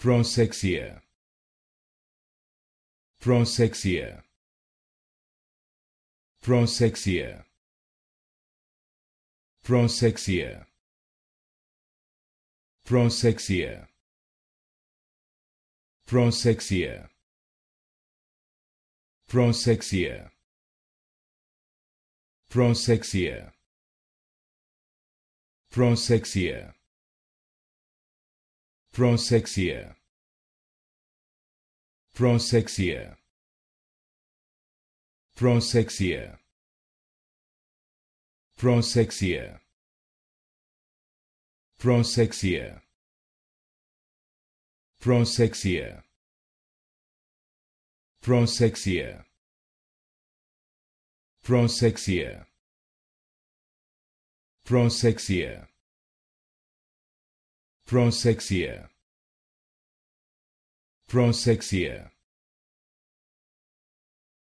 Prosexia. Prosexia. Prosexia. Prosexia. Prosexia. Prosexia. Prosexia. Prosexia. Prosexia. Prosexia. Prosexia. Prosexia. Prosexia. Prosexia. Prosexia. Prosexia. Prosexia. Prosexia. Prosexia. Prosexia.